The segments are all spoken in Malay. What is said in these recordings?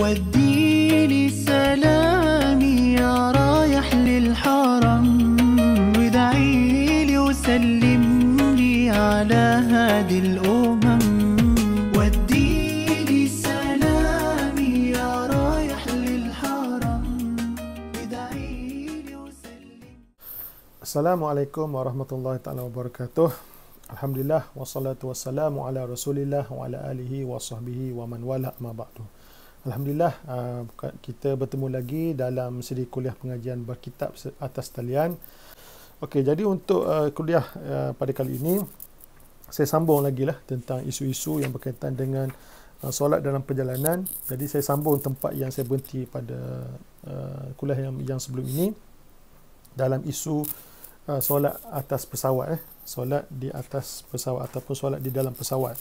وديلي سلامي يا رايح للحرم ودعيلي لي على هذه الأمم وديلي سلامي يا رايح للحرم السلام عليكم ورحمة الله تعالى وبركاته Alhamdulillah wassalatu wassalamu ala Rasulillah wa ala alihi wa sahbihi wa man wala ma ba'du. Alhamdulillah uh, kita bertemu lagi dalam seri kuliah pengajian berkitab atas talian. Okey, jadi untuk uh, kuliah uh, pada kali ini saya sambung lagi lah tentang isu-isu yang berkaitan dengan solat dalam perjalanan. Jadi saya sambung tempat yang saya berhenti pada kuliah yang yang sebelum ini dalam isu solat atas pesawat eh. solat di atas pesawat ataupun solat di dalam pesawat.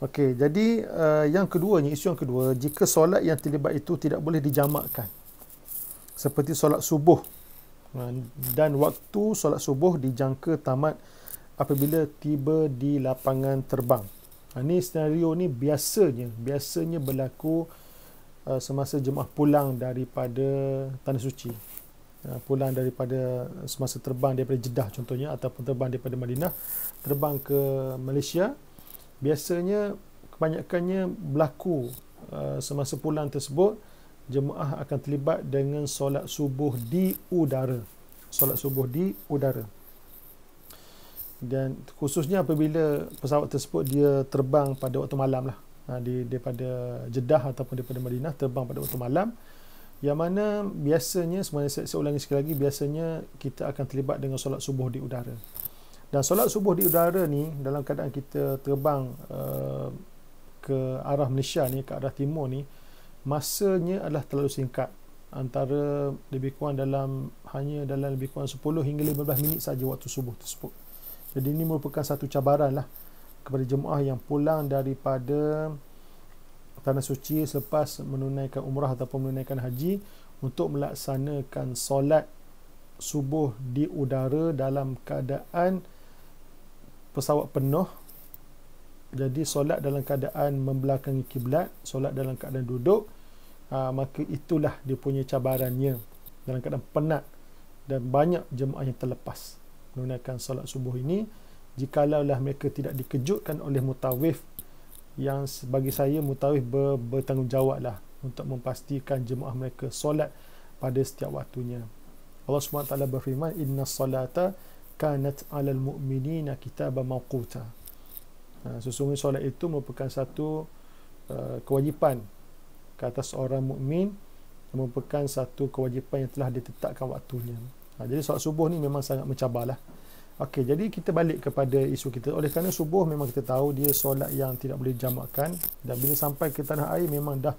Okey, jadi uh, yang keduanya, isu yang kedua, jika solat yang terlibat itu tidak boleh dijamakkan. Seperti solat subuh. Ha, dan waktu solat subuh dijangka tamat apabila tiba di lapangan terbang. Ini ha, senario ni biasanya, biasanya berlaku uh, semasa jemaah pulang daripada Tanah Suci. Uh, pulang daripada semasa terbang daripada Jeddah contohnya ataupun terbang daripada Madinah. Terbang ke Malaysia, biasanya kebanyakannya berlaku uh, semasa pulang tersebut jemaah akan terlibat dengan solat subuh di udara solat subuh di udara dan khususnya apabila pesawat tersebut dia terbang pada waktu malam lah ha, di, daripada Jeddah ataupun daripada Madinah terbang pada waktu malam yang mana biasanya sebenarnya saya, saya ulangi sekali lagi biasanya kita akan terlibat dengan solat subuh di udara dan solat subuh di udara ni dalam keadaan kita terbang uh, ke arah Malaysia ni ke arah timur ni masanya adalah terlalu singkat antara lebih kurang dalam hanya dalam lebih kurang 10 hingga 15 minit saja waktu subuh tersebut jadi ini merupakan satu cabaran lah kepada jemaah yang pulang daripada tanah suci selepas menunaikan umrah ataupun menunaikan haji untuk melaksanakan solat subuh di udara dalam keadaan pesawat penuh jadi solat dalam keadaan membelakangi kiblat solat dalam keadaan duduk uh, maka itulah dia punya cabarannya dalam keadaan penat dan banyak jemaah yang terlepas menunaikan solat subuh ini lah mereka tidak dikejutkan oleh mutawif yang bagi saya mutawif ber, bertanggungjawablah untuk memastikan jemaah mereka solat pada setiap waktunya Allah SWT berfirman inna solata kanat alal mu'minina kitaban mauquta. Ha, sesungguhnya solat itu merupakan satu uh, kewajipan ke atas orang mukmin merupakan satu kewajipan yang telah ditetapkan waktunya. Ha, jadi solat subuh ni memang sangat mencabarlah. Okey, jadi kita balik kepada isu kita. Oleh kerana subuh memang kita tahu dia solat yang tidak boleh jamakkan dan bila sampai ke tanah air memang dah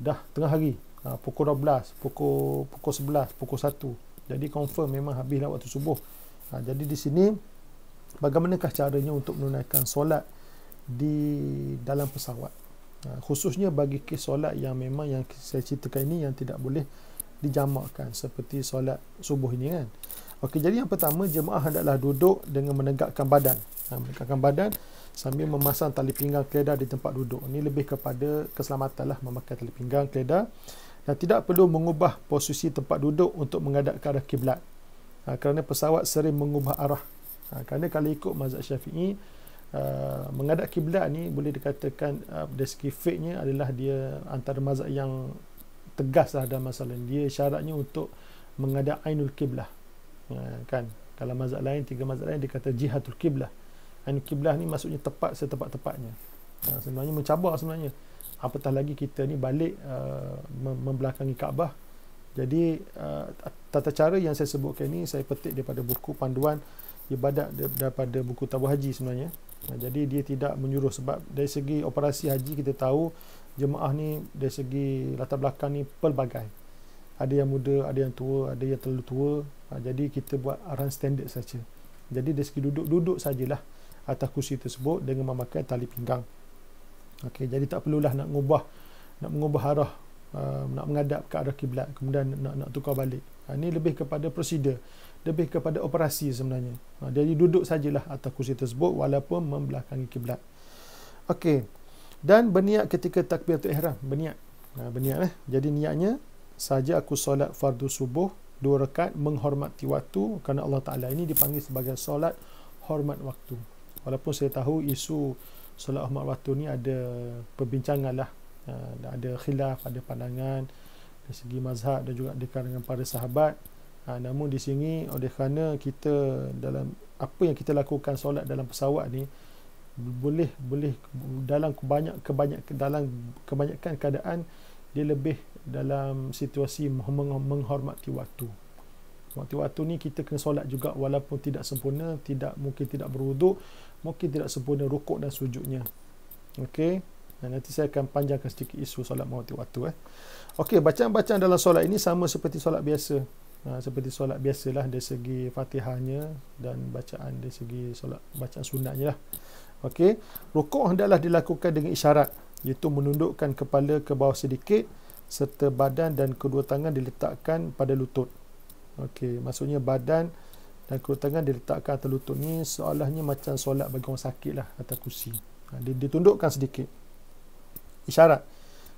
dah tengah hari. Ha, pukul 12, pukul pukul 11, pukul 1. Jadi confirm memang habislah waktu subuh. Ha, jadi di sini bagaimanakah caranya untuk menunaikan solat di dalam pesawat? Ha, khususnya bagi kes solat yang memang yang saya ceritakan ini yang tidak boleh dijamakkan seperti solat subuh ini kan. Okey jadi yang pertama jemaah hendaklah duduk dengan menegakkan badan. Ha, menegakkan badan sambil memasang tali pinggang keledar di tempat duduk. Ini lebih kepada keselamatanlah memakai tali pinggang keledar. Dan tidak perlu mengubah posisi tempat duduk untuk menghadapkan arah kiblat. Ah, kerana pesawat sering mengubah arah. Ha, kerana kalau ikut mazhab syafi'i, uh, ah, mengadap kiblat ni boleh dikatakan uh, dari segi fiqhnya adalah dia antara mazhab yang tegas lah dalam masalah ini. Dia syaratnya untuk mengadap ainul kiblah. Ha, kan? Kalau mazhab lain, tiga mazhab lain dikata jihadul jihatul kiblah. Ainul kiblah ni maksudnya tepat setepat-tepatnya. Ha, sebenarnya mencabar sebenarnya. Apatah lagi kita ni balik uh, membelakangi Kaabah jadi uh, tata cara yang saya sebutkan ini saya petik daripada buku panduan ibadat daripada buku tabu haji sebenarnya. Nah, jadi dia tidak menyuruh sebab dari segi operasi haji kita tahu jemaah ni dari segi latar belakang ni pelbagai. Ada yang muda, ada yang tua, ada yang terlalu tua. Nah, jadi kita buat aran standard saja. Jadi dari segi duduk-duduk sajalah atas kursi tersebut dengan memakai tali pinggang. Okey, jadi tak perlulah nak mengubah nak mengubah arah uh, nak menghadap ke arah kiblat kemudian nak nak tukar balik uh, ini lebih kepada prosedur lebih kepada operasi sebenarnya uh, jadi duduk sajalah atas kursi tersebut walaupun membelakangi kiblat okey dan berniat ketika takbiratul ihram berniat uh, berniat eh jadi niatnya saja aku solat fardu subuh dua rekat menghormati waktu kerana Allah Taala ini dipanggil sebagai solat hormat waktu walaupun saya tahu isu solat hormat waktu ni ada perbincangan lah uh, ada khilaf, ada pandangan dari segi mazhab dan juga dekat dengan para sahabat uh, namun di sini oleh kerana kita dalam apa yang kita lakukan solat dalam pesawat ni boleh boleh dalam banyak kebanyak dalam kebanyakan keadaan dia lebih dalam situasi menghormati waktu waktu-waktu ni kita kena solat juga walaupun tidak sempurna tidak mungkin tidak beruduk mungkin tidak sempurna rukuk dan sujudnya okey dan nanti saya akan panjangkan sedikit isu solat mengutip waktu eh. Okey, bacaan-bacaan dalam solat ini sama seperti solat biasa. Ha, seperti solat biasalah dari segi fatihahnya dan bacaan dari segi solat bacaan sunatnya lah. Okey, rukuk adalah dilakukan dengan isyarat iaitu menundukkan kepala ke bawah sedikit serta badan dan kedua tangan diletakkan pada lutut. Okey, maksudnya badan dan kedua tangan diletakkan atas lutut ni seolahnya macam solat bagi orang sakit lah atas kursi. Ha, ditundukkan sedikit isyarat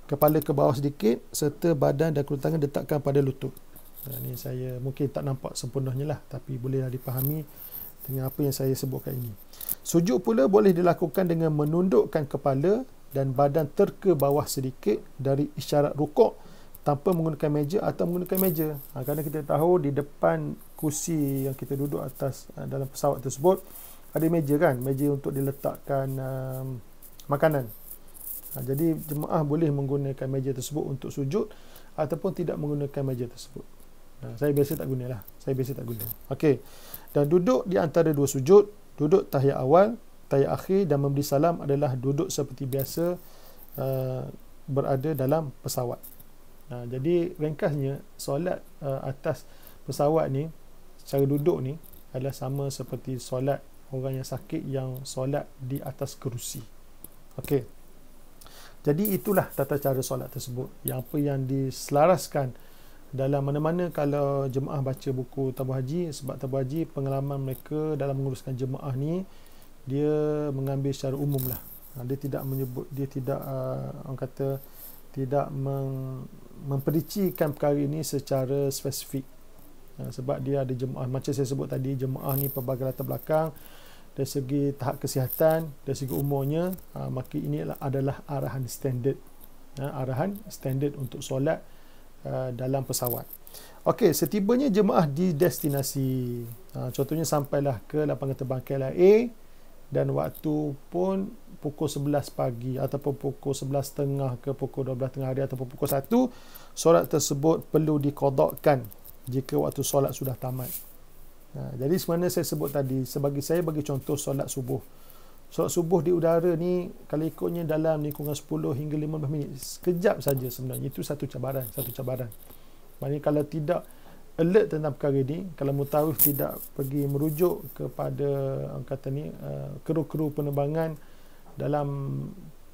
kepala ke bawah sedikit serta badan dan kedua tangan letakkan pada lutut. ini ha, saya mungkin tak nampak sempurnanya lah tapi bolehlah dipahami dengan apa yang saya sebutkan ini. Sujud pula boleh dilakukan dengan menundukkan kepala dan badan terke bawah sedikit dari isyarat rukuk tanpa menggunakan meja atau menggunakan meja. Ha, kerana kita tahu di depan kursi yang kita duduk atas ha, dalam pesawat tersebut ada meja kan, meja untuk diletakkan um, makanan Ha, jadi jemaah boleh menggunakan meja tersebut untuk sujud ataupun tidak menggunakan meja tersebut. Ha, saya biasa tak guna lah, Saya biasa tak guna. Okey. Dan duduk di antara dua sujud, duduk tahiyat awal, tahiyat akhir dan memberi salam adalah duduk seperti biasa uh, berada dalam pesawat. Ha, jadi ringkasnya solat uh, atas pesawat ni cara duduk ni adalah sama seperti solat orang yang sakit yang solat di atas kerusi. Okey. Jadi itulah tata cara solat tersebut. Yang apa yang diselaraskan dalam mana-mana kalau jemaah baca buku tabu haji sebab tabu haji pengalaman mereka dalam menguruskan jemaah ni dia mengambil secara umum lah ha, dia tidak menyebut dia tidak uh, orang kata tidak meng, memperincikan perkara ini secara spesifik ha, sebab dia ada jemaah macam saya sebut tadi jemaah ni pelbagai latar belakang dari segi tahap kesihatan dari segi umurnya uh, maka ini lah adalah arahan standard uh, arahan standard untuk solat uh, dalam pesawat Okey, setibanya jemaah di destinasi uh, contohnya sampailah ke lapangan terbang KLIA dan waktu pun pukul 11 pagi ataupun pukul 11.30 ke pukul 12.30 hari ataupun pukul 1 solat tersebut perlu dikodokkan jika waktu solat sudah tamat Ha, jadi sebenarnya saya sebut tadi, sebagai saya bagi contoh solat subuh. Solat subuh di udara ni kalau ikutnya dalam lingkungan 10 hingga 15 minit. Sekejap saja sebenarnya. Itu satu cabaran, satu cabaran. Maknanya kalau tidak alert tentang perkara ini, kalau mutawif tidak pergi merujuk kepada kata ni ha, kru-kru penerbangan dalam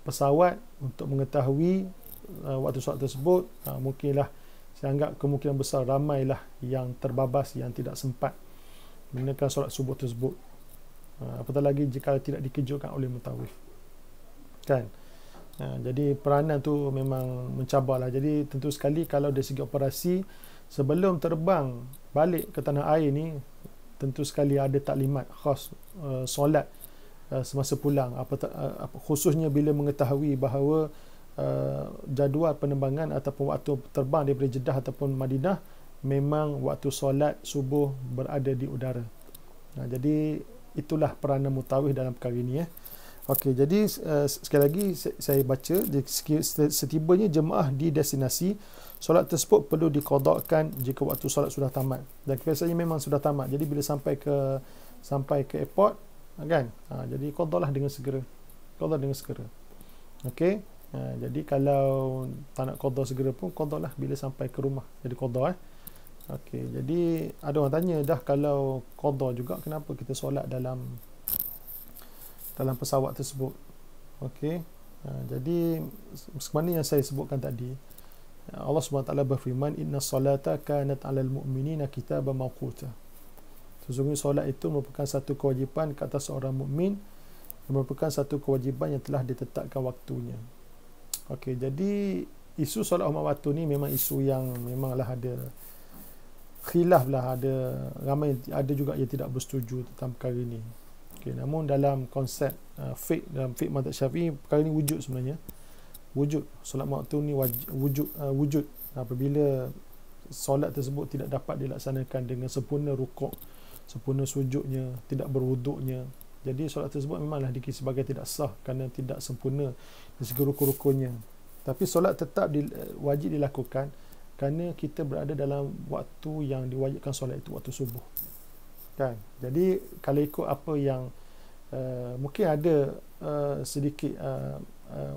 pesawat untuk mengetahui ha, waktu solat tersebut, ha, mungkinlah saya anggap kemungkinan besar ramailah yang terbabas yang tidak sempat menunaikan solat subuh tersebut uh, apatah lagi jika tidak dikejutkan oleh mutawif kan uh, jadi peranan tu memang mencabarlah jadi tentu sekali kalau dari segi operasi sebelum terbang balik ke tanah air ni tentu sekali ada taklimat khas uh, solat uh, semasa pulang apatah uh, khususnya bila mengetahui bahawa uh, jadual penerbangan ataupun waktu terbang daripada Jeddah ataupun Madinah memang waktu solat subuh berada di udara. Nah, jadi itulah peranan mutawih dalam perkara ini eh. Okey, jadi uh, sekali lagi saya baca setibanya jemaah di destinasi solat tersebut perlu dikodokkan jika waktu solat sudah tamat. Dan biasanya memang sudah tamat. Jadi bila sampai ke sampai ke airport ah, kan? Ha, jadi kodoklah dengan segera. Kodok dengan segera. Okey. Ha, jadi kalau tak nak kodok segera pun kodoklah bila sampai ke rumah. Jadi kodok eh. Okey, jadi ada orang tanya dah kalau qada juga kenapa kita solat dalam dalam pesawat tersebut. Okey. Uh, jadi sebenarnya yang saya sebutkan tadi Allah SWT berfirman inna salata kanat alal mu'minina kitaban mawquta. Sesungguhnya solat itu merupakan satu kewajipan ke atas seorang mukmin merupakan satu kewajipan yang telah ditetapkan waktunya. Okey, jadi isu solat umat waktu ni memang isu yang memanglah ada khilaf lah ada ramai ada juga yang tidak bersetuju tentang perkara ini okay, namun dalam konsep uh, fiqh dalam fiqh mazhab syafi'i perkara ini wujud sebenarnya wujud solat waktu ni wujud uh, wujud apabila solat tersebut tidak dapat dilaksanakan dengan sempurna rukuk sempurna sujudnya tidak berwuduknya jadi solat tersebut memanglah dikira sebagai tidak sah kerana tidak sempurna di segi rukun-rukunnya tapi solat tetap di, uh, wajib dilakukan kerana kita berada dalam waktu yang diwajibkan solat itu waktu subuh kan jadi kalau ikut apa yang uh, mungkin ada uh, sedikit uh, uh,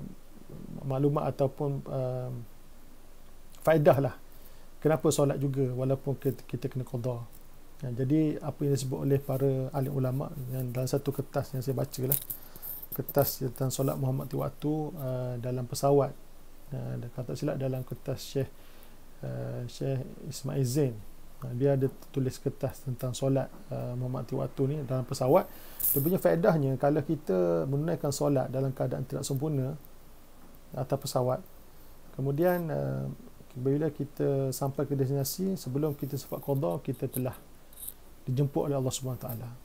maklumat ataupun uh, faedah lah kenapa solat juga walaupun kita, kita kena qada ya, kan? jadi apa yang disebut oleh para ahli ulama yang dalam satu kertas yang saya baca lah kertas tentang solat Muhammad di waktu uh, dalam pesawat uh, kalau silap dalam kertas Syekh uh, Syekh Ismail Zain uh, dia ada tulis kertas tentang solat uh, eh, memakti waktu ni dalam pesawat dia punya faedahnya kalau kita menunaikan solat dalam keadaan tidak sempurna atas pesawat kemudian uh, bila kita sampai ke destinasi sebelum kita sempat qada kita telah dijemput oleh Allah Subhanahu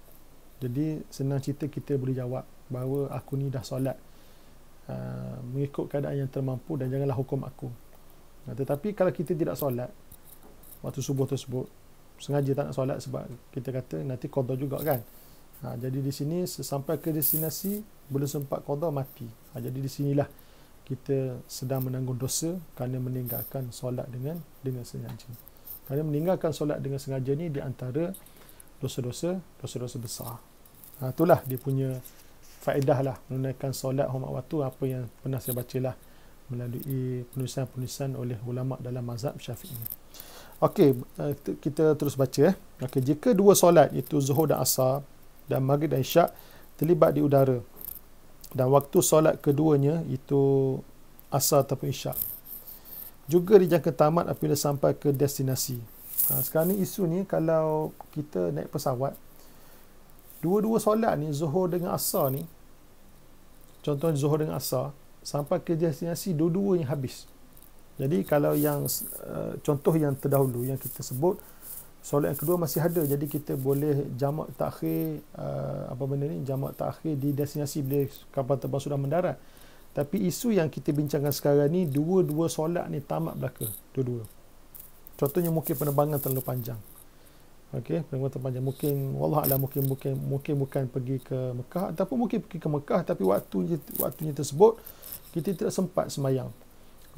jadi senang cerita kita boleh jawab bahawa aku ni dah solat uh, mengikut keadaan yang termampu dan janganlah hukum aku tetapi kalau kita tidak solat waktu subuh tersebut, sengaja tak nak solat sebab kita kata nanti qada juga kan. Ha, jadi di sini sampai ke destinasi belum sempat qada mati. Ha, jadi di sinilah kita sedang menanggung dosa kerana meninggalkan solat dengan dengan sengaja. Kerana meninggalkan solat dengan sengaja ni di antara dosa-dosa dosa-dosa besar. Ha, itulah dia punya faedah lah menunaikan solat hormat waktu apa yang pernah saya bacalah melalui penulisan-penulisan oleh ulama dalam mazhab Syafi'i. Okey, eh, kita terus baca eh. Okey, jika dua solat itu Zuhur dan Asar dan Maghrib dan Isyak terlibat di udara dan waktu solat keduanya itu Asar ataupun Isyak juga dijangka tamat apabila sampai ke destinasi. Ha, sekarang ni isu ni kalau kita naik pesawat dua-dua solat ni Zuhur dengan Asar ni contohnya Zuhur dengan Asar sampai ke destinasi dua-duanya habis. Jadi kalau yang eh, contoh yang terdahulu yang kita sebut solat yang kedua masih ada jadi kita boleh jamak takhir eh, apa benda ni jamak takhir di destinasi bila kapal terbang sudah mendarat. Tapi isu yang kita bincangkan sekarang ni dua-dua solat ni tamat belaka dua-dua. Contohnya mungkin penerbangan terlalu panjang. Okey, penerbangan terlalu panjang mungkin wallah alam mungkin mungkin mungkin bukan pergi ke Mekah ataupun mungkin pergi ke Mekah tapi waktu waktunya tersebut kita tidak sempat semayang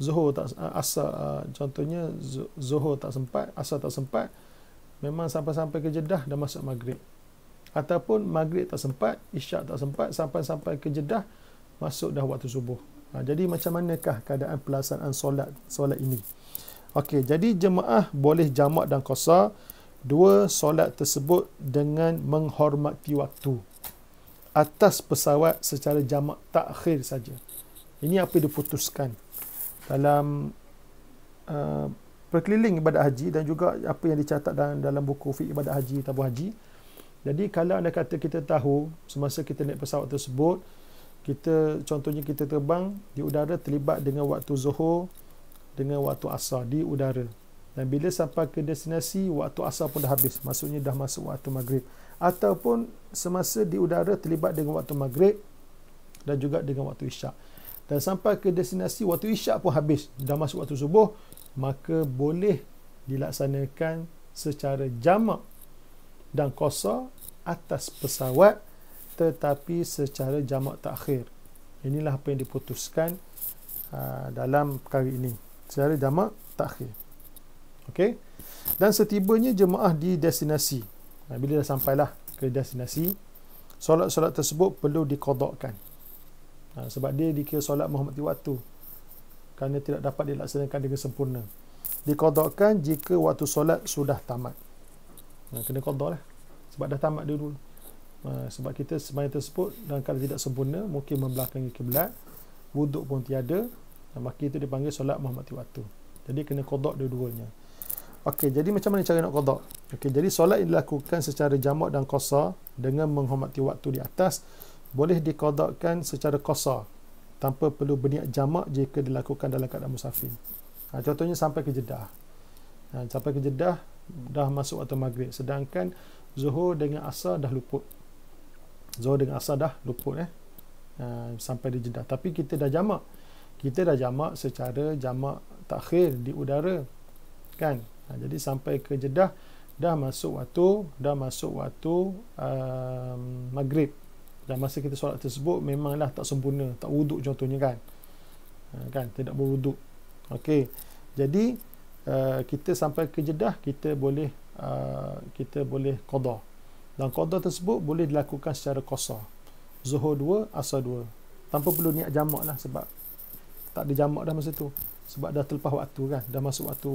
zuhur tak ah, asal ah, contohnya zuhur tak sempat asal tak sempat memang sampai-sampai ke jedah dah masuk maghrib ataupun maghrib tak sempat isyak tak sempat sampai-sampai ke jedah masuk dah waktu subuh ha, jadi macam manakah keadaan pelaksanaan solat solat ini okey jadi jemaah boleh jamak dan qasar dua solat tersebut dengan menghormati waktu atas pesawat secara jamak takhir saja ini apa yang diputuskan dalam uh, perkeliling ibadat haji dan juga apa yang dicatat dalam, dalam buku fiqh ibadat haji tabu haji. Jadi kalau anda kata kita tahu semasa kita naik pesawat tersebut, kita contohnya kita terbang di udara terlibat dengan waktu zuhur dengan waktu asar di udara. Dan bila sampai ke destinasi, waktu asar pun dah habis. Maksudnya dah masuk waktu maghrib. Ataupun semasa di udara terlibat dengan waktu maghrib dan juga dengan waktu isyak dan sampai ke destinasi waktu isyak pun habis dah masuk waktu subuh maka boleh dilaksanakan secara jamak dan kosar atas pesawat tetapi secara jamak takhir inilah apa yang diputuskan aa, ah, dalam perkara ini secara jamak takhir okey dan setibanya jemaah di destinasi bila dah sampailah ke destinasi solat-solat tersebut perlu dikodokkan ha, sebab dia dikira solat menghormati waktu kerana tidak dapat dilaksanakan dengan sempurna dikodokkan jika waktu solat sudah tamat ha, kena kodok lah sebab dah tamat dulu ha, sebab kita sebenarnya tersebut dan kalau tidak sempurna mungkin membelakangi kiblat wuduk pun tiada dan maka itu dipanggil solat menghormati waktu jadi kena kodok dua-duanya Okey, jadi macam mana cara nak kodok? Okey, jadi solat dilakukan secara jamak dan qasar dengan menghormati waktu di atas boleh dikodokkan secara kosar tanpa perlu berniat jamak jika dilakukan dalam keadaan musafir ha, contohnya sampai ke jedah ha, sampai ke jedah dah masuk waktu maghrib sedangkan zuhur dengan asar dah luput zuhur dengan asar dah luput eh ha, sampai di jedah tapi kita dah jamak kita dah jamak secara jamak takhir di udara kan ha, jadi sampai ke jedah dah masuk waktu dah masuk waktu um, maghrib dan masa kita solat tersebut memanglah tak sempurna tak wuduk contohnya kan ha, kan tidak berwuduk okey jadi uh, kita sampai ke jedah kita boleh uh, kita boleh qada dan qada tersebut boleh dilakukan secara qasar zuhur 2 asar 2 tanpa perlu niat jamak lah sebab tak ada jamak dah masa tu sebab dah terlepas waktu kan dah masuk waktu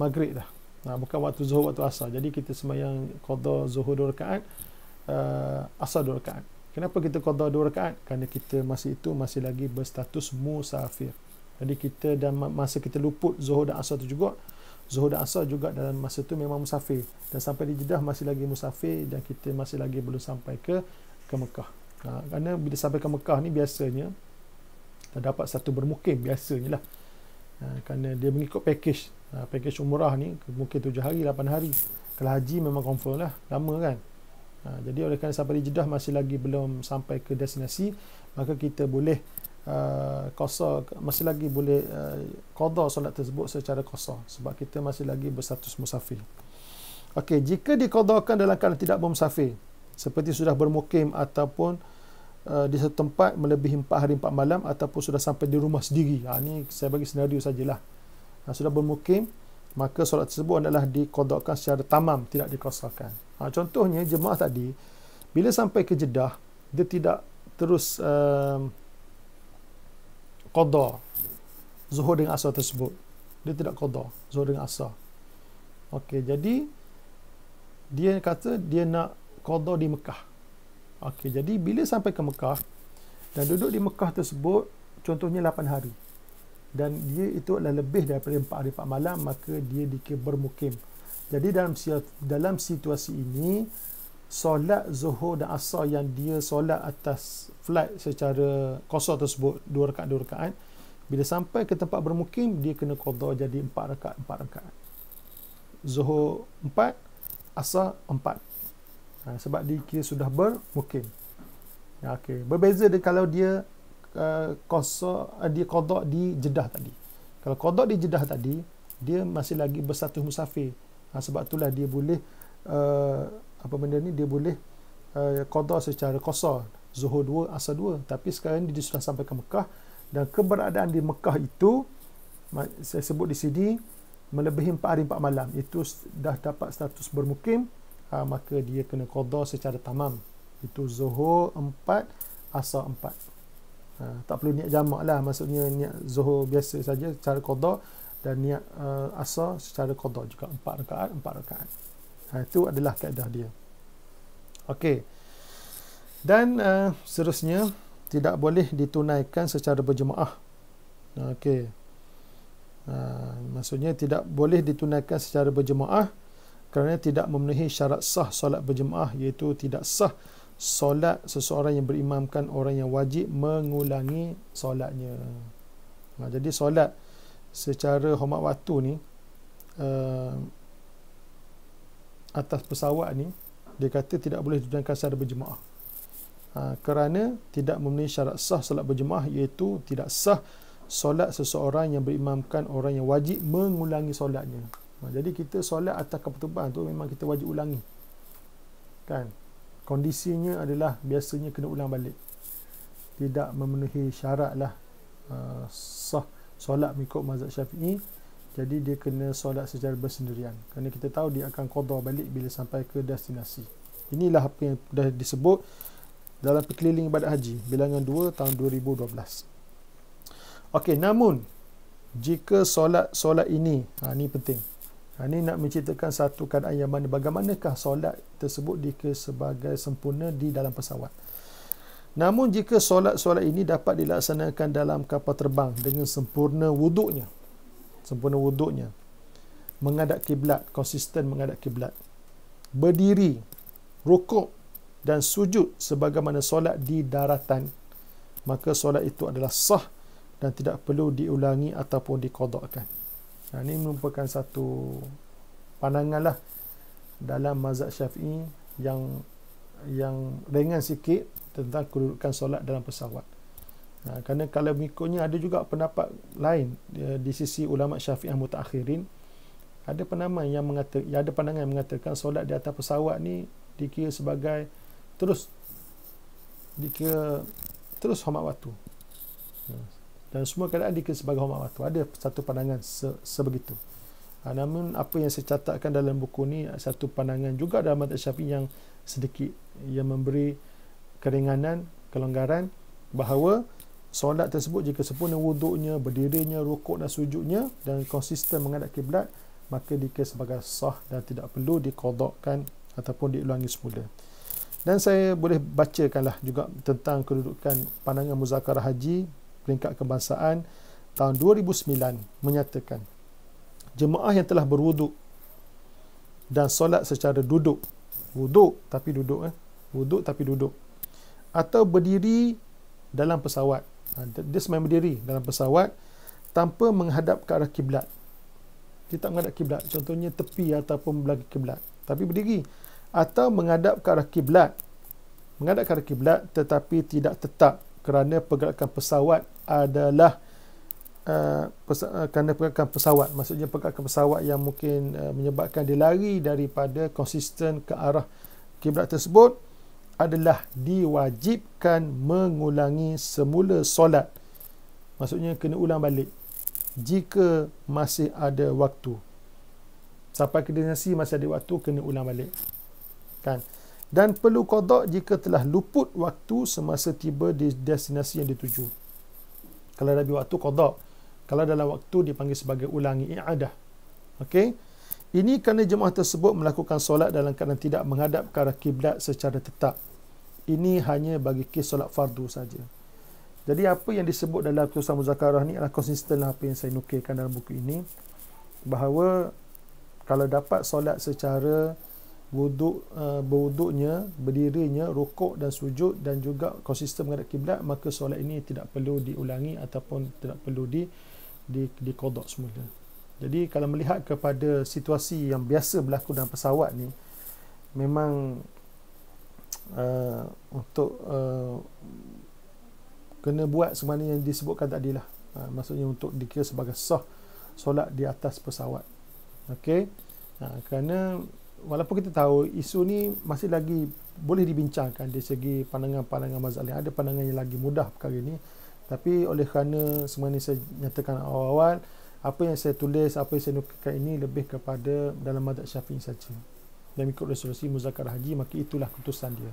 maghrib dah nah, ha, bukan waktu zuhur waktu asar jadi kita semayang qada zuhur 2 rakaat uh, asal dua rakaat. Kenapa kita qada dua rakaat? Kerana kita masih itu masih lagi berstatus musafir. Jadi kita dan masa kita luput Zuhur dan Asar tu juga, Zuhur dan Asar juga dalam masa itu memang musafir dan sampai di jedah masih lagi musafir dan kita masih lagi belum sampai ke ke Mekah. Ha, kerana bila sampai ke Mekah ni biasanya terdapat satu bermukim biasanya lah ha, kerana dia mengikut package ha, package umrah ni mungkin 7 hari lapan hari kalau haji memang confirm lah lama kan Ha, jadi oleh kerana sampai di Jeddah masih lagi belum sampai ke destinasi, maka kita boleh uh, ha, kosong masih lagi boleh uh, ha, qada solat tersebut secara kosong sebab kita masih lagi berstatus musafir. Okey, jika dikodokan dalam keadaan tidak bermusafir seperti sudah bermukim ataupun uh, di satu tempat melebihi 4 hari 4 malam ataupun sudah sampai di rumah sendiri. Ha, ini saya bagi senario sajalah. Ha, sudah bermukim maka solat tersebut adalah dikodokkan secara tamam tidak dikosakan Ha, contohnya jemaah tadi bila sampai ke Jeddah dia tidak terus um, qada zuhur dengan asar tersebut. Dia tidak kodoh zuhur dengan asar. Okey, jadi dia kata dia nak kodoh di Mekah. Okey, jadi bila sampai ke Mekah dan duduk di Mekah tersebut contohnya 8 hari dan dia itu adalah lebih daripada 4 hari 4 malam maka dia dikir bermukim jadi dalam dalam situasi ini solat zuhur dan asar yang dia solat atas flight secara kosong tersebut dua rakaat dua rakaat bila sampai ke tempat bermukim dia kena qada jadi empat rakaat empat rakaat. Zuhur empat, asar empat. Ha, sebab dia kira sudah bermukim. Ya, okay. Berbeza dia kalau dia uh, kosor, uh, dia kodok di jedah tadi. Kalau kodok di jedah tadi, dia masih lagi bersatu musafir ha, sebab itulah dia boleh uh, apa benda ni dia boleh uh, qada secara qasar zuhur 2 asar 2 tapi sekarang dia sudah sampai ke Mekah dan keberadaan di Mekah itu saya sebut di sini melebihi 4 hari 4 malam itu dah dapat status bermukim ha, maka dia kena qada secara tamam itu zuhur 4 asar 4 ha, tak perlu niat jamak lah maksudnya niat zuhur biasa saja cara qada dan niat uh, eh, asar secara kodok juga empat rakaat empat rakaat ha, itu adalah kaedah dia Okey. dan uh, seterusnya tidak boleh ditunaikan secara berjemaah Okey. Uh, maksudnya tidak boleh ditunaikan secara berjemaah kerana tidak memenuhi syarat sah solat berjemaah iaitu tidak sah solat seseorang yang berimamkan orang yang wajib mengulangi solatnya. Nah, ha, jadi solat secara hormat waktu ni uh, atas pesawat ni dia kata tidak boleh didudukan secara berjemaah uh, kerana tidak memenuhi syarat sah solat berjemaah iaitu tidak sah solat seseorang yang berimamkan orang yang wajib mengulangi solatnya uh, jadi kita solat atas keputubahan tu memang kita wajib ulangi kan kondisinya adalah biasanya kena ulang balik tidak memenuhi syarat lah uh, sah solat mengikut mazhab syafi'i jadi dia kena solat secara bersendirian kerana kita tahu dia akan qadha balik bila sampai ke destinasi inilah apa yang dah disebut dalam perkeliling ibadat haji bilangan 2 tahun 2012 Okey, namun jika solat-solat ini ha, ini penting ha, ini nak menceritakan satu keadaan yang mana bagaimanakah solat tersebut dikira sebagai sempurna di dalam pesawat Namun jika solat-solat ini dapat dilaksanakan dalam kapal terbang dengan sempurna wuduknya. Sempurna wuduknya. Mengadap kiblat, konsisten mengadap kiblat. Berdiri, rukuk dan sujud sebagaimana solat di daratan. Maka solat itu adalah sah dan tidak perlu diulangi ataupun dikodokkan. Nah, ha, ini merupakan satu pandangan lah dalam mazhab syafi'i yang yang ringan sikit tentang kedudukan solat dalam pesawat. Ha, kerana kalau mikonya ada juga pendapat lain di, ya, di sisi ulama syafi'ah mutakhirin ya, ada pandangan yang mengatakan ada pandangan mengatakan solat di atas pesawat ni dikira sebagai terus dikira terus hormat waktu dan semua keadaan dikira sebagai hormat waktu ada satu pandangan se, sebegitu ha, namun apa yang saya catatkan dalam buku ni satu pandangan juga dalam mata syafi'ah yang sedikit yang memberi keringanan, kelonggaran bahawa solat tersebut jika sempurna wuduknya, berdirinya, rukuk dan sujudnya dan konsisten menghadap kiblat maka dikira sebagai sah dan tidak perlu dikodokkan ataupun diulangi semula. Dan saya boleh bacakanlah juga tentang kedudukan pandangan muzakarah haji peringkat kebangsaan tahun 2009 menyatakan jemaah yang telah berwuduk dan solat secara duduk wuduk tapi duduk eh wuduk tapi duduk atau berdiri dalam pesawat ha, dia sembahyang berdiri dalam pesawat tanpa menghadap ke arah kiblat dia tak menghadap kiblat contohnya tepi ataupun belakang kiblat tapi berdiri atau menghadap ke arah kiblat menghadap ke arah kiblat tetapi tidak tetap kerana pergerakan pesawat adalah Uh, pes- uh, kerana pergerakan pesawat maksudnya pergerakan pesawat yang mungkin uh, menyebabkan dia lari daripada konsisten ke arah kiblat tersebut adalah diwajibkan mengulangi semula solat. Maksudnya kena ulang balik. Jika masih ada waktu. Sampai ke dinasi masih ada waktu kena ulang balik. Kan? Dan perlu kodok jika telah luput waktu semasa tiba di destinasi yang dituju. Kalau ada waktu kodok. Kalau dalam waktu dipanggil sebagai ulangi i'adah. Okey? Ini kerana jemaah tersebut melakukan solat dalam keadaan tidak menghadap ke arah kiblat secara tetap ini hanya bagi kes solat fardu saja. Jadi apa yang disebut dalam Kutusan Muzakarah ni adalah konsisten lah apa yang saya nukilkan dalam buku ini bahawa kalau dapat solat secara wuduk uh, berwuduknya, berdirinya, rukuk dan sujud dan juga konsisten menghadap kiblat maka solat ini tidak perlu diulangi ataupun tidak perlu di di dikodok semula. Jadi kalau melihat kepada situasi yang biasa berlaku dalam pesawat ni memang uh, untuk uh, kena buat sebenarnya yang disebutkan tadi lah uh, maksudnya untuk dikira sebagai sah solat di atas pesawat okey uh, kerana walaupun kita tahu isu ni masih lagi boleh dibincangkan dari segi pandangan-pandangan mazhab lain ada pandangan yang lagi mudah perkara ini tapi oleh kerana sebenarnya saya nyatakan awal-awal apa yang saya tulis apa yang saya nukilkan ini lebih kepada dalam mazhab Syafi'i saja dan ikut resolusi muzakar haji maka itulah keputusan dia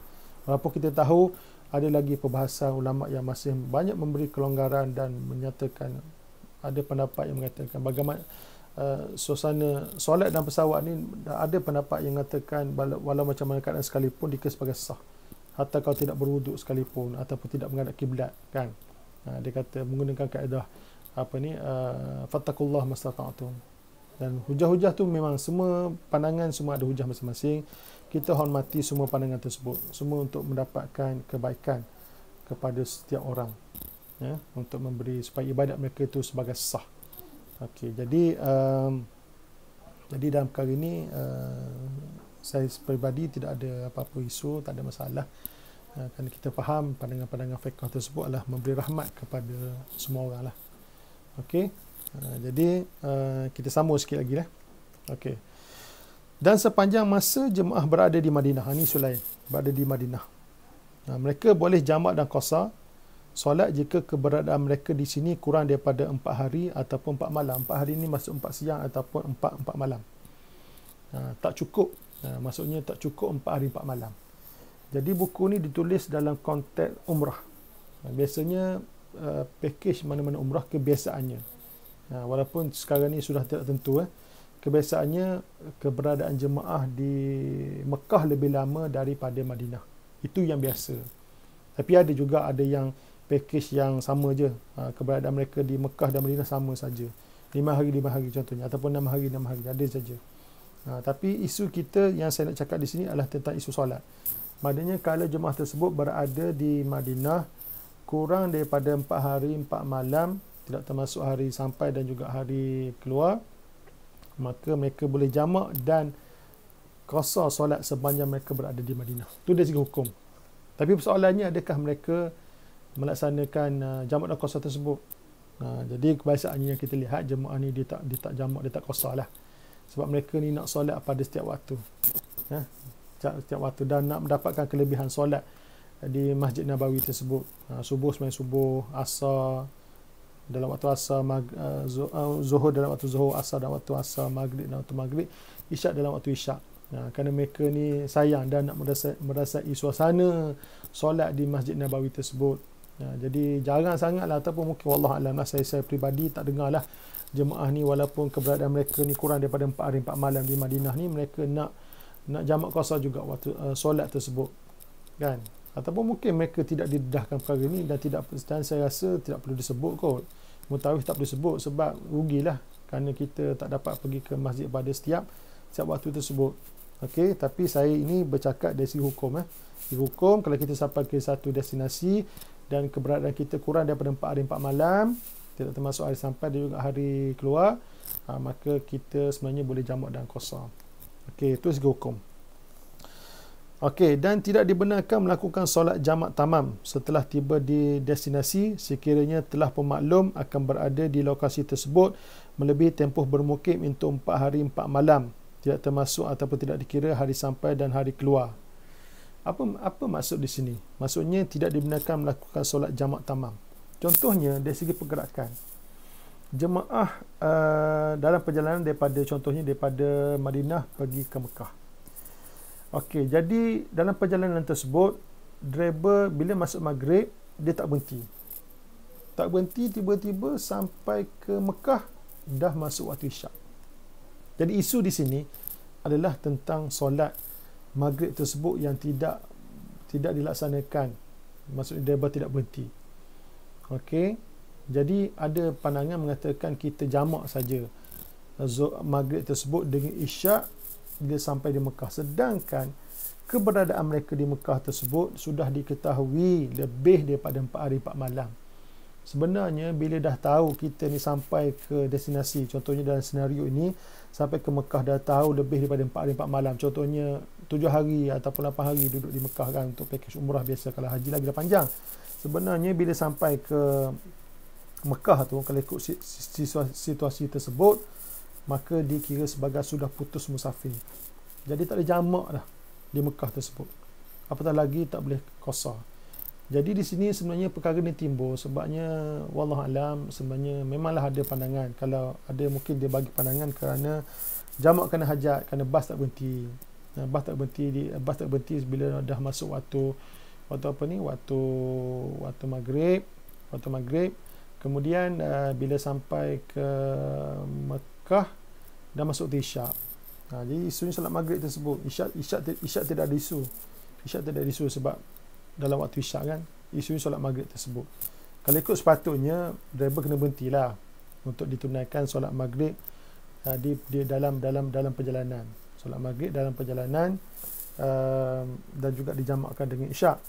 walaupun kita tahu ada lagi perbahasan ulama yang masih banyak memberi kelonggaran dan menyatakan ada pendapat yang mengatakan bagaimana uh, suasana solat dan pesawat ni ada pendapat yang mengatakan walau macam mana keadaan sekalipun dikira sebagai sah atau kau tidak berwuduk sekalipun ataupun tidak menghadap kiblat kan uh, dia kata menggunakan kaedah apa ni uh, eh, fattakullah masata'tum dan hujah-hujah tu memang semua pandangan semua ada hujah masing-masing kita hormati semua pandangan tersebut semua untuk mendapatkan kebaikan kepada setiap orang ya untuk memberi supaya ibadat mereka itu sebagai sah okey jadi um, jadi dalam kali ini uh, saya pribadi tidak ada apa-apa isu tak ada masalah uh, kerana kita faham pandangan-pandangan fiqh tersebut adalah memberi rahmat kepada semua orang lah. okey Ah, jadi uh, kita sambung sikit lagi lah. okay. Dan sepanjang masa jemaah berada di Madinah. Ini ah, sulai. Berada di Madinah. Ha, mereka boleh jamak dan kosar solat jika keberadaan mereka di sini kurang daripada 4 hari ataupun 4 malam. 4 hari ini masuk 4 siang ataupun 4, 4 malam. Ha, tak cukup. Ha, maksudnya tak cukup 4 hari 4 malam. Jadi buku ni ditulis dalam konteks umrah. Ha, biasanya uh, package mana-mana umrah kebiasaannya. Ya, walaupun sekarang ni sudah tidak tentu eh. Kebiasaannya keberadaan jemaah di Mekah lebih lama daripada Madinah. Itu yang biasa. Tapi ada juga ada yang package yang sama je. Ha, keberadaan mereka di Mekah dan Madinah sama saja. 5 hari 5 hari contohnya ataupun 6 hari 6 hari ada saja. Ha, tapi isu kita yang saya nak cakap di sini adalah tentang isu solat. Maknanya kalau jemaah tersebut berada di Madinah kurang daripada 4 hari 4 malam tidak termasuk hari sampai dan juga hari keluar maka mereka boleh jamak dan kuasa solat sepanjang mereka berada di Madinah itu dari segi hukum tapi persoalannya adakah mereka melaksanakan uh, jamak dan kuasa tersebut Ha, jadi kebiasaannya yang kita lihat jemaah ni dia tak dia tak jamak dia tak qasar lah. Sebab mereka ni nak solat pada setiap waktu. Ya. Setiap, waktu dan nak mendapatkan kelebihan solat di Masjid Nabawi tersebut. Ha, subuh sembang subuh, asar, dalam waktu asar mag, uh, zuhur dalam waktu zuhur asar dalam waktu asar maghrib dalam waktu maghrib isyak dalam waktu isyak ha, kerana mereka ni sayang dan nak merasa, merasai suasana solat di masjid Nabawi tersebut ha, jadi jarang sangat lah ataupun mungkin Allah Alam lah saya, saya pribadi tak dengar lah jemaah ni walaupun keberadaan mereka ni kurang daripada 4 hari 4 malam di Madinah ni mereka nak nak jamak kosa juga waktu uh, solat tersebut kan ataupun mungkin mereka tidak didedahkan perkara ini dan tidak dan saya rasa tidak perlu disebut kot mutawif tak perlu disebut sebab rugilah kerana kita tak dapat pergi ke masjid pada setiap setiap waktu tersebut okey tapi saya ini bercakap dari sisi hukum eh hukum kalau kita sampai ke satu destinasi dan keberadaan kita kurang daripada 4 hari 4 malam tidak termasuk hari sampai dan juga hari keluar ha, maka kita sebenarnya boleh jamak dan kosong okey itu segi hukum Okey dan tidak dibenarkan melakukan solat jamak tamam setelah tiba di destinasi sekiranya telah pemaklum akan berada di lokasi tersebut melebihi tempoh bermukim untuk 4 hari 4 malam tidak termasuk ataupun tidak dikira hari sampai dan hari keluar. Apa apa maksud di sini? Maksudnya tidak dibenarkan melakukan solat jamak tamam. Contohnya dari segi pergerakan. Jemaah uh, dalam perjalanan daripada contohnya daripada Madinah pergi ke Mekah. Okey, jadi dalam perjalanan tersebut, driver bila masuk maghrib, dia tak berhenti. Tak berhenti, tiba-tiba sampai ke Mekah, dah masuk waktu isyak. Jadi isu di sini adalah tentang solat maghrib tersebut yang tidak tidak dilaksanakan. Maksudnya driver tidak berhenti. Okey, jadi ada pandangan mengatakan kita jamak saja maghrib tersebut dengan isyak dia sampai di Mekah sedangkan keberadaan mereka di Mekah tersebut sudah diketahui lebih daripada 4 hari 4 malam sebenarnya bila dah tahu kita ni sampai ke destinasi contohnya dalam senario ini sampai ke Mekah dah tahu lebih daripada 4 hari 4 malam contohnya 7 hari ataupun 8 hari duduk di Mekah kan untuk pakej umrah biasa kalau haji lagi dah panjang sebenarnya bila sampai ke Mekah tu kalau ikut situasi tersebut maka dikira sebagai sudah putus musafir jadi tak ada jamak dah di Mekah tersebut apatah lagi tak boleh kosar jadi di sini sebenarnya perkara ni timbul sebabnya wallah alam sebenarnya memanglah ada pandangan kalau ada mungkin dia bagi pandangan kerana jamak kena hajat kena bas tak berhenti bas tak berhenti di bas tak berhenti bila dah masuk waktu waktu apa ni waktu waktu maghrib waktu maghrib kemudian uh, bila sampai ke Mekah dan masuk ke Isyak. Ha, jadi isunya salat maghrib tersebut. Isyak, isyak, isyak tidak ada isu. Isyak tidak ada isu sebab dalam waktu Isyak kan, isunya salat maghrib tersebut. Kalau ikut sepatutnya, driver kena berhentilah untuk ditunaikan solat maghrib uh, di, di dalam dalam dalam perjalanan solat maghrib dalam perjalanan uh, dan juga dijamakkan dengan isyak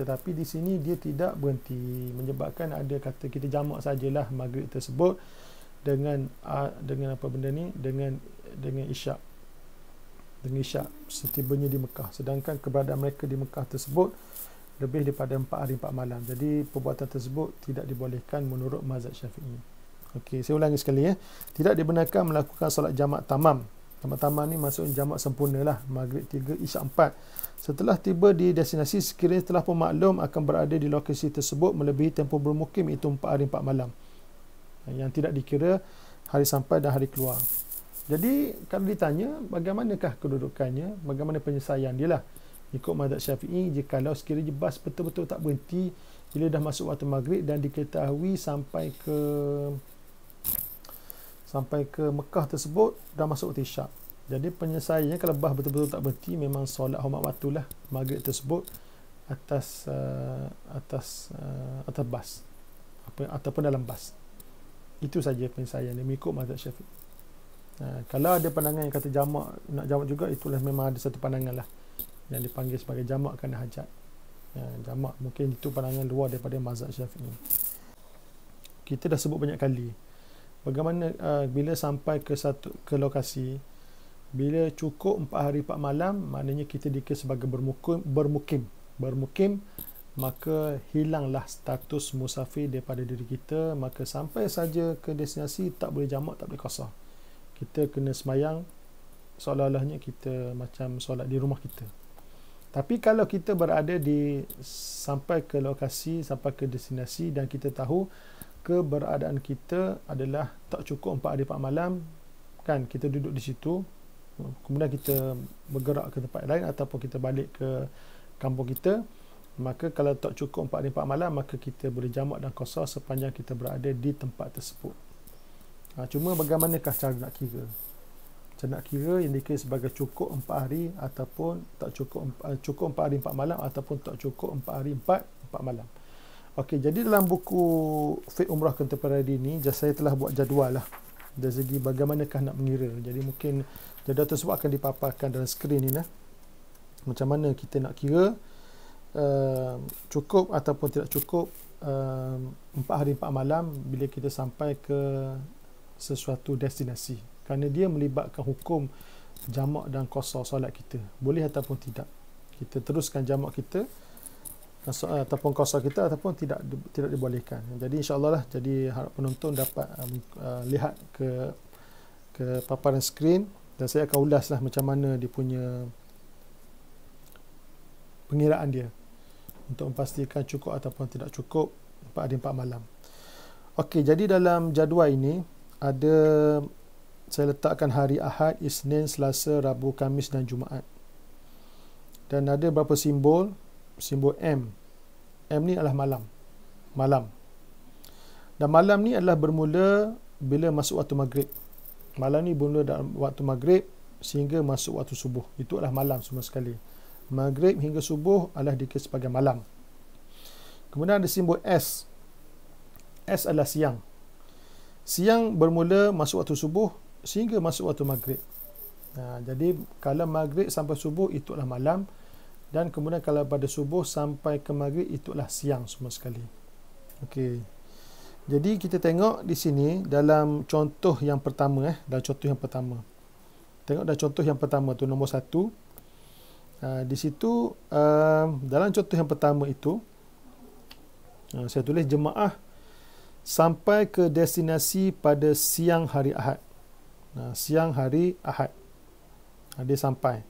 tetapi di sini dia tidak berhenti menyebabkan ada kata kita jamak sajalah maghrib tersebut dengan uh, dengan apa benda ni dengan dengan isyak dengan isyak setibanya di Mekah sedangkan keberadaan mereka di Mekah tersebut lebih daripada 4 hari 4 malam jadi perbuatan tersebut tidak dibolehkan menurut mazhab syafi'i Okey, saya ulangi sekali ya. Tidak dibenarkan melakukan solat jamak tamam. Jamak tamam ni maksudnya jamak sempurna lah. Maghrib 3, Isyak 4. Setelah tiba di destinasi, sekiranya telah pun akan berada di lokasi tersebut melebihi tempoh bermukim itu 4 hari 4 malam yang tidak dikira hari sampai dan hari keluar. Jadi kalau ditanya bagaimanakah kedudukannya, bagaimana penyelesaian dia lah. Ikut mazhab syafi'i, jika kalau sekiranya bas betul-betul tak berhenti, bila dah masuk waktu maghrib dan diketahui sampai ke sampai ke Mekah tersebut, dah masuk waktu isyak. Jadi penyelesaiannya kalau bas betul-betul tak berhenti, memang solat hormat waktu lah maghrib tersebut atas uh, atas uh, atas bas apa ataupun dalam bas itu saja penyelesaian dia mengikut mazhab syafi'i ha, kalau ada pandangan yang kata jamak nak jamak juga itulah memang ada satu pandangan lah yang dipanggil sebagai jamak kerana hajat ha, jamak mungkin itu pandangan luar daripada mazhab syafi'i kita dah sebut banyak kali bagaimana uh, bila sampai ke satu ke lokasi bila cukup 4 hari 4 malam maknanya kita dikira sebagai bermukim bermukim bermukim maka hilanglah status musafir daripada diri kita maka sampai saja ke destinasi tak boleh jamak tak boleh kosong kita kena semayang seolah-olahnya kita macam solat di rumah kita tapi kalau kita berada di sampai ke lokasi sampai ke destinasi dan kita tahu keberadaan kita adalah tak cukup empat hari 4 malam kan kita duduk di situ kemudian kita bergerak ke tempat lain ataupun kita balik ke kampung kita maka kalau tak cukup empat hari empat malam maka kita boleh jamak dan kosar sepanjang kita berada di tempat tersebut ha, cuma bagaimanakah cara nak kira cara nak kira yang dikira sebagai cukup empat hari ataupun tak cukup eh, cukup empat hari empat malam ataupun tak cukup empat hari empat empat malam Okey, jadi dalam buku Fit Umrah Contemporary ini, saya telah buat jadual lah dari segi bagaimanakah nak mengira. Jadi mungkin jadual tersebut akan dipaparkan dalam skrin ini lah. Macam mana kita nak kira, Ehm, cukup ataupun tidak cukup uh, empat hari empat malam bila kita sampai ke sesuatu destinasi kerana dia melibatkan hukum jamak dan kosong solat kita boleh ataupun tidak kita teruskan jamak kita eh, ataupun kosong kita ataupun tidak tidak dibolehkan jadi insyaAllah lah jadi harap penonton dapat um, uh, lihat ke ke paparan skrin dan saya akan ulas lah macam mana dia punya pengiraan dia untuk memastikan cukup ataupun tidak cukup empat hari empat malam. Okey, jadi dalam jadual ini ada saya letakkan hari Ahad, Isnin, Selasa, Rabu, Kamis dan Jumaat. Dan ada beberapa simbol? Simbol M. M ni adalah malam. Malam. Dan malam ni adalah bermula bila masuk waktu maghrib. Malam ni bermula dalam waktu maghrib sehingga masuk waktu subuh. Itu adalah malam semua sekali maghrib hingga subuh adalah dikira sebagai malam. Kemudian ada simbol S. S adalah siang. Siang bermula masuk waktu subuh sehingga masuk waktu maghrib. Ha, jadi kalau maghrib sampai subuh itu itulah malam dan kemudian kalau pada subuh sampai ke maghrib itulah siang semua sekali. Okey. Jadi kita tengok di sini dalam contoh yang pertama eh, dalam contoh yang pertama. Tengok dalam contoh yang pertama tu nombor satu Ah, di situ uh, dalam contoh yang pertama itu uh, saya tulis jemaah sampai ke destinasi pada siang hari Ahad. Uh, siang hari Ahad. Uh, dia sampai.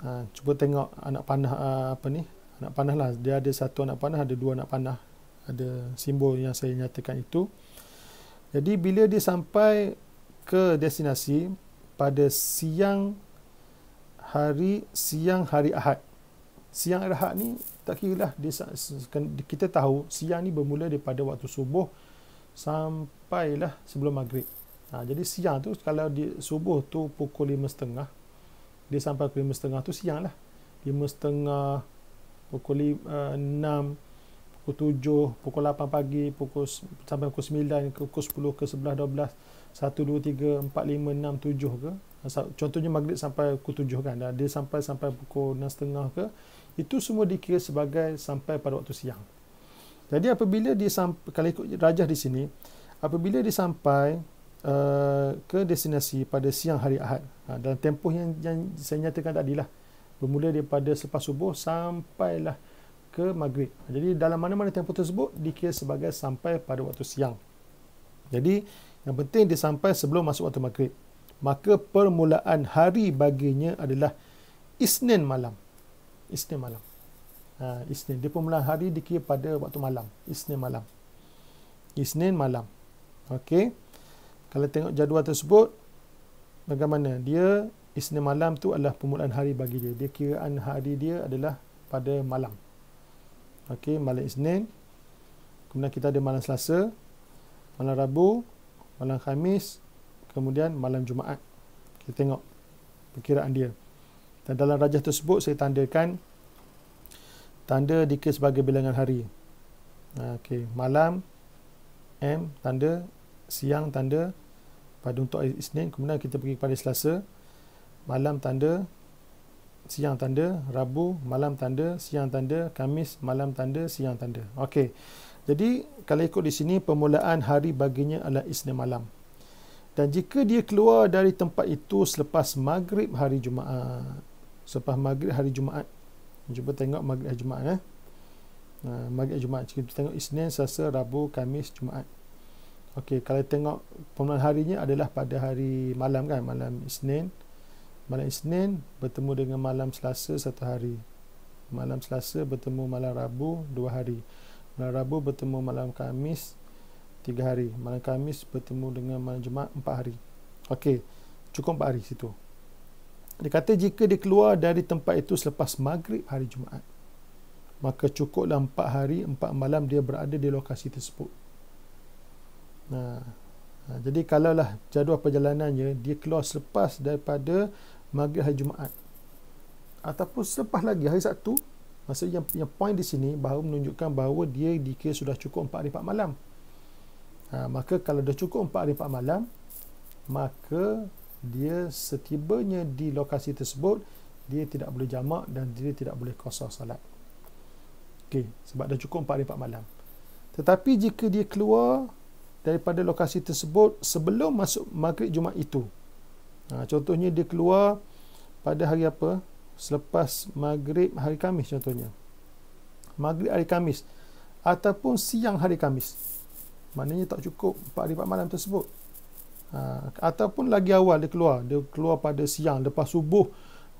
Uh, cuba tengok anak panah uh, apa ni? Anak panah lah. Dia ada satu anak panah, ada dua anak panah. Ada simbol yang saya nyatakan itu. Jadi bila dia sampai ke destinasi pada siang hari siang hari Ahad. Siang hari Ahad ni tak kira lah kan- kita tahu siang ni bermula daripada waktu subuh sampailah sebelum maghrib. Ha, jadi siang tu kalau di subuh tu pukul lima setengah dia sampai pukul setengah tu siang lah. lima setengah pukul lima eh, enam pukul tujuh pukul lapan pagi, pukul sampai pukul 9, pukul 10 ke sebelah dua belas satu dua tiga empat lima enam tujuh ke contohnya maghrib sampai pukul 7 kan dia sampai sampai pukul enam setengah ke itu semua dikira sebagai sampai pada waktu siang jadi apabila dia sampai kalau ikut rajah di sini apabila dia sampai uh, ke destinasi pada siang hari Ahad ha, dalam tempoh yang, yang saya nyatakan tadi lah bermula daripada selepas subuh sampailah ke maghrib jadi dalam mana-mana tempoh tersebut dikira sebagai sampai pada waktu siang jadi yang penting dia sampai sebelum masuk waktu maghrib maka permulaan hari baginya adalah Isnin malam. Isnin malam. Ha, Isnin. Dia permulaan hari dikira pada waktu malam. Isnin malam. Isnin malam. Okey. Kalau tengok jadual tersebut, bagaimana? Dia, Isnin malam tu adalah permulaan hari bagi dia. Dia kiraan hari dia adalah pada malam. Okey, malam Isnin. Kemudian kita ada malam Selasa, malam Rabu, malam Khamis, kemudian malam Jumaat. Kita tengok perkiraan dia. Dan dalam rajah tersebut saya tandakan tanda dikira sebagai bilangan hari. Ha, okey, malam M tanda siang tanda pada untuk Isnin kemudian kita pergi kepada Selasa malam tanda siang tanda Rabu malam tanda siang tanda Kamis malam tanda siang tanda okey jadi kalau ikut di sini permulaan hari baginya adalah Isnin malam dan jika dia keluar dari tempat itu selepas maghrib hari Jumaat selepas maghrib hari Jumaat cuba tengok maghrib hari Jumaat eh? Ha, maghrib hari Jumaat kita tengok Isnin, Selasa, Rabu, Kamis, Jumaat Okey, kalau tengok pemenang harinya adalah pada hari malam kan malam Isnin malam Isnin bertemu dengan malam Selasa satu hari malam Selasa bertemu malam Rabu dua hari malam Rabu bertemu malam Kamis 3 hari malam Kamis bertemu dengan malam Jumaat 4 hari okey cukup 4 hari situ dia kata jika dia keluar dari tempat itu selepas maghrib hari Jumaat maka cukuplah 4 hari 4 malam dia berada di lokasi tersebut nah ha. ha, jadi kalaulah jadual perjalanannya dia keluar selepas daripada maghrib hari Jumaat ataupun selepas lagi hari satu, maksudnya yang, yang point di sini bahawa menunjukkan bahawa dia dikira sudah cukup 4 hari 4 malam ha, maka kalau dah cukup empat hari empat malam maka dia setibanya di lokasi tersebut dia tidak boleh jamak dan dia tidak boleh kosong salat Okey, sebab dah cukup empat hari empat malam tetapi jika dia keluar daripada lokasi tersebut sebelum masuk maghrib Jumat itu ha, contohnya dia keluar pada hari apa selepas maghrib hari Kamis contohnya maghrib hari Kamis ataupun siang hari Kamis maknanya tak cukup 4 hari 4 malam tersebut ha, ataupun lagi awal dia keluar dia keluar pada siang lepas subuh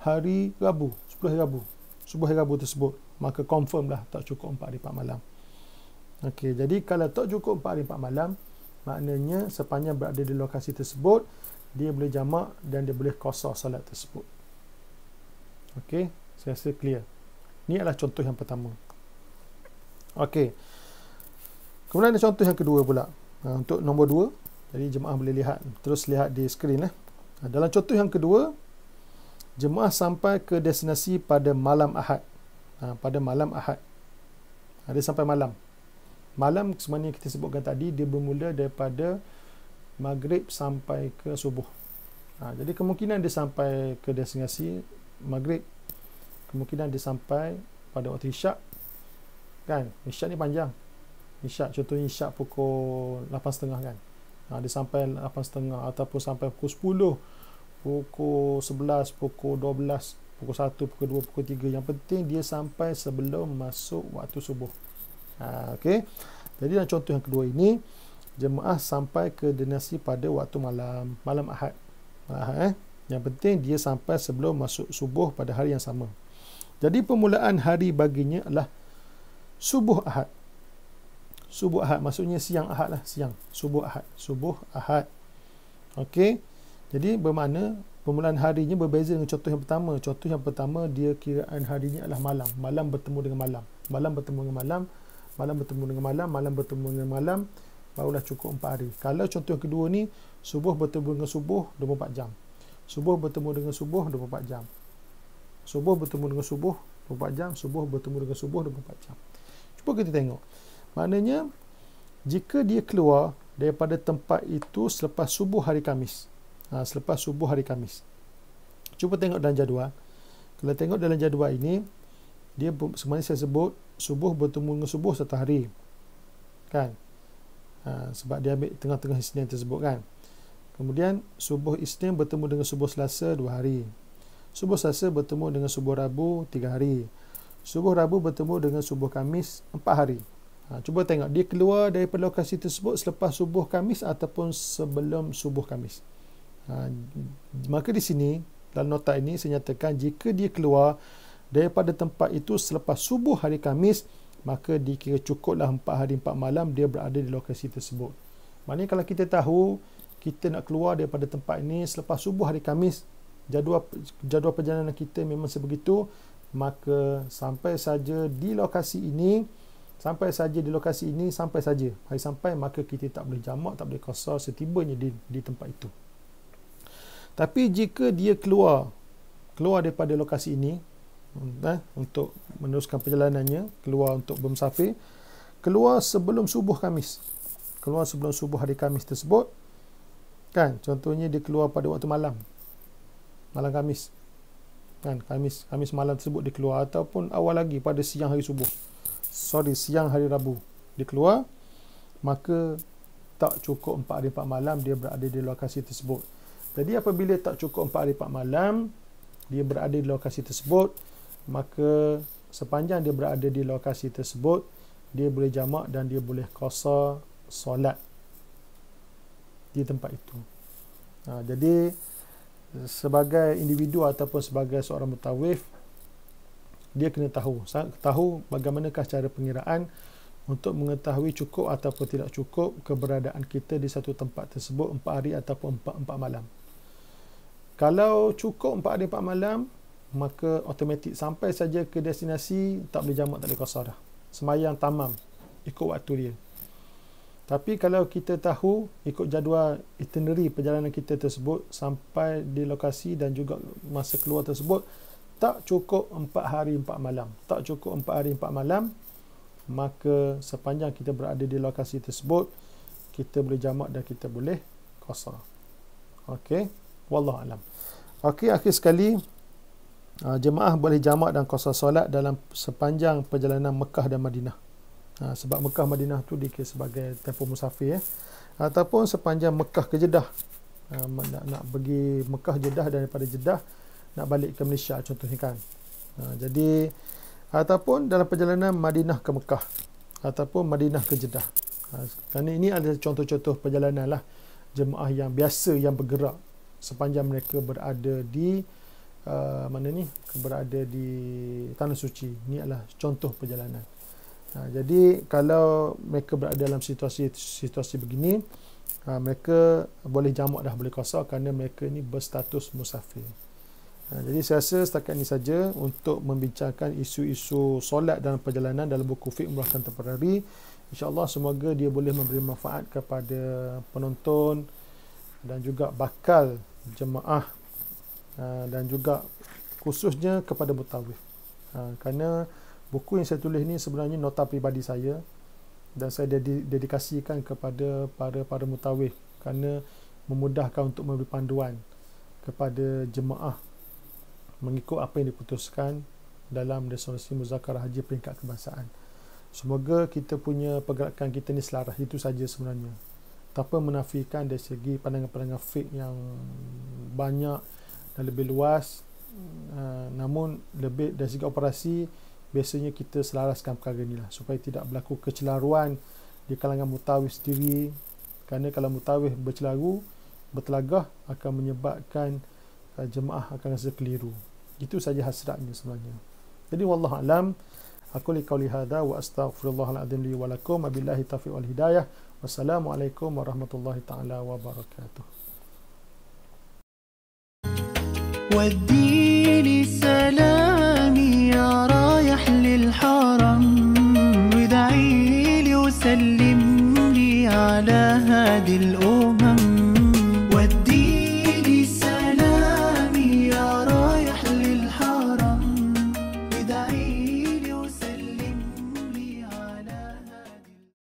hari Rabu 10 hari Rabu subuh hari Rabu tersebut maka confirm lah tak cukup 4 hari 4 malam ok jadi kalau tak cukup 4 hari 4 malam maknanya sepanjang berada di lokasi tersebut dia boleh jamak dan dia boleh kosar salat tersebut ok saya rasa clear ni adalah contoh yang pertama ok Kemudian ada contoh yang kedua pula. Ha, untuk nombor dua. Jadi jemaah boleh lihat. Terus lihat di skrin. Eh. Ha, dalam contoh yang kedua, jemaah sampai ke destinasi pada malam ahad. Ha, pada malam ahad. Ha, dia sampai malam. Malam sebenarnya kita sebutkan tadi, dia bermula daripada maghrib sampai ke subuh. Ha, jadi kemungkinan dia sampai ke destinasi maghrib. Kemungkinan dia sampai pada waktu isyak. Kan? Isyak ni panjang isyak contohnya isyak pukul 8.30 kan ha, dia sampai 8.30 ataupun sampai pukul 10 pukul 11 pukul 12 pukul 1 pukul 2 pukul 3 yang penting dia sampai sebelum masuk waktu subuh ha, okay. jadi dalam contoh yang kedua ini jemaah sampai ke dinasi pada waktu malam malam ahad ha, eh. yang penting dia sampai sebelum masuk subuh pada hari yang sama jadi permulaan hari baginya adalah subuh ahad subuh ahad maksudnya siang ahad lah siang subuh ahad subuh ahad okey jadi bermakna permulaan harinya berbeza dengan contoh yang pertama contoh yang pertama dia kiraan harinya adalah malam malam bertemu dengan malam malam bertemu dengan malam malam bertemu dengan malam malam bertemu dengan malam barulah cukup empat hari kalau contoh yang kedua ni subuh bertemu dengan subuh 24 jam subuh bertemu dengan subuh 24 jam subuh bertemu dengan subuh 24 jam subuh bertemu dengan subuh 24 jam cuba kita tengok Maknanya jika dia keluar daripada tempat itu selepas subuh hari Kamis. Ha, selepas subuh hari Kamis. Cuba tengok dalam jadual. Kalau tengok dalam jadual ini dia sebenarnya saya sebut subuh bertemu dengan subuh satu hari. Kan? Ha, sebab dia ambil tengah-tengah Isnin tersebut kan. Kemudian subuh Isnin bertemu dengan subuh Selasa dua hari. Subuh Selasa bertemu dengan subuh Rabu tiga hari. Subuh Rabu bertemu dengan subuh Kamis empat hari. Ha, cuba tengok dia keluar daripada lokasi tersebut selepas subuh Kamis ataupun sebelum subuh Kamis. Ha, maka di sini dalam nota ini saya nyatakan jika dia keluar daripada tempat itu selepas subuh hari Kamis maka dikira cukuplah 4 hari 4 malam dia berada di lokasi tersebut. Maknanya kalau kita tahu kita nak keluar daripada tempat ini selepas subuh hari Kamis jadual jadual perjalanan kita memang sebegitu maka sampai saja di lokasi ini sampai saja di lokasi ini sampai saja hari sampai maka kita tak boleh jamak tak boleh kosar setibanya di, di tempat itu tapi jika dia keluar keluar daripada lokasi ini hmm, eh, untuk meneruskan perjalanannya keluar untuk bermusafir keluar sebelum subuh Kamis keluar sebelum subuh hari Kamis tersebut kan contohnya dia keluar pada waktu malam malam Kamis kan Kamis Kamis malam tersebut dia keluar ataupun awal lagi pada siang hari subuh sorry siang hari Rabu dia keluar maka tak cukup 4 hari 4 malam dia berada di lokasi tersebut jadi apabila tak cukup 4 hari 4 malam dia berada di lokasi tersebut maka sepanjang dia berada di lokasi tersebut dia boleh jamak dan dia boleh kosa solat di tempat itu ha, jadi sebagai individu ataupun sebagai seorang mutawif dia kena tahu tahu bagaimanakah cara pengiraan untuk mengetahui cukup ataupun tidak cukup keberadaan kita di satu tempat tersebut 4 hari ataupun 4 4 malam kalau cukup 4 hari 4 malam maka otomatik sampai saja ke destinasi tak boleh jamak tak boleh kosar dah sembahyang tamam ikut waktu dia tapi kalau kita tahu ikut jadual itinerary perjalanan kita tersebut sampai di lokasi dan juga masa keluar tersebut tak cukup empat hari empat malam tak cukup empat hari empat malam maka sepanjang kita berada di lokasi tersebut kita boleh jamak dan kita boleh qasar okey wallahu alam okey akhir sekali ah, jemaah boleh jamak dan qasar solat dalam sepanjang perjalanan Mekah dan Madinah ah, sebab Mekah Madinah tu dikira sebagai tempoh musafir ya ataupun sepanjang Mekah ke Jeddah ah, nak nak pergi Mekah Jeddah daripada Jeddah nak balik ke Malaysia contohnya kan. Ha, jadi ataupun dalam perjalanan Madinah ke Mekah ataupun Madinah ke Jeddah. Ha, kerana ini ada contoh-contoh perjalanan lah jemaah yang biasa yang bergerak sepanjang mereka berada di uh, mana ni berada di tanah suci ini adalah contoh perjalanan ha, jadi kalau mereka berada dalam situasi situasi begini ha, mereka boleh jamak dah boleh kosong kerana mereka ni berstatus musafir Ha, jadi saya rasa setakat ini saja untuk membincangkan isu-isu solat dan perjalanan dalam buku Fiqh Umrah Contemporary. InsyaAllah semoga dia boleh memberi manfaat kepada penonton dan juga bakal jemaah ha, dan juga khususnya kepada mutawif. Ha, kerana buku yang saya tulis ini sebenarnya nota pribadi saya dan saya dedikasikan kepada para para mutawif kerana memudahkan untuk memberi panduan kepada jemaah mengikut apa yang diputuskan dalam resolusi muzakar haji peringkat kebangsaan. Semoga kita punya pergerakan kita ni selaras itu saja sebenarnya. Tanpa menafikan dari segi pandangan-pandangan fake yang banyak dan lebih luas uh, namun lebih dari segi operasi biasanya kita selaraskan perkara inilah supaya tidak berlaku kecelaruan di kalangan mutawif sendiri kerana kalau mutawif bercelaru bertelagah akan menyebabkan uh, jemaah akan rasa keliru itu saja hasratnya sebenarnya jadi wallahu alam aku li qauli hadza wa astaghfirullahal azim li wa lakum billahi taufiq wal hidayah wassalamualaikum warahmatullahi taala wabarakatuh وديني سلام يا رايح للحرم ودعيلي وسلم لي على هذه الأم